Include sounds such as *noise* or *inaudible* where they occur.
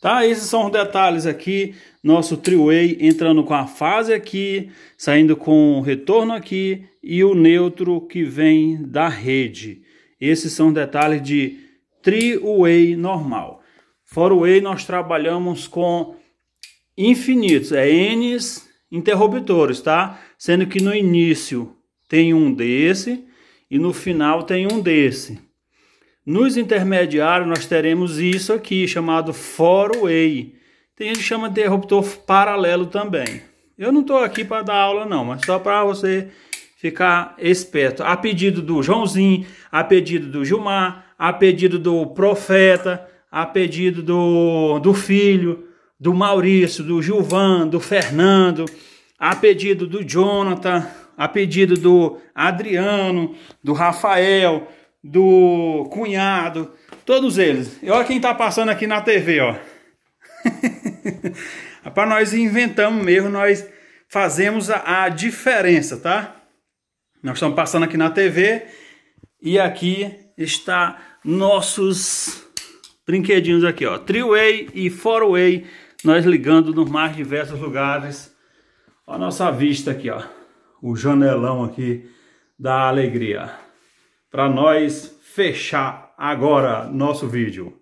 Tá? Esses são os detalhes aqui. Nosso Triway entrando com a fase aqui, saindo com o retorno aqui e o neutro que vem da rede. Esses são detalhes de Triway normal. Fora o Way nós trabalhamos com infinitos, é N's interruptores, tá? Sendo que no início tem um desse e no final tem um desse. Nos intermediários, nós teremos isso aqui, chamado forway. Tem gente que chama interruptor paralelo também. Eu não estou aqui para dar aula não, mas só para você ficar esperto. A pedido do Joãozinho, a pedido do Gilmar, a pedido do Profeta, a pedido do, do Filho, do Maurício, do Gilvan, do Fernando, a pedido do Jonathan, a pedido do Adriano, do Rafael, do cunhado, todos eles. E olha quem tá passando aqui na TV, ó. *laughs* Rapaz, nós inventamos mesmo, nós fazemos a, a diferença, tá? Nós estamos passando aqui na TV e aqui está nossos brinquedinhos aqui, ó. Triway e Forway, nós ligando nos mais diversos lugares. Olha a nossa vista aqui, ó. O janelão aqui da alegria, para nós fechar agora nosso vídeo.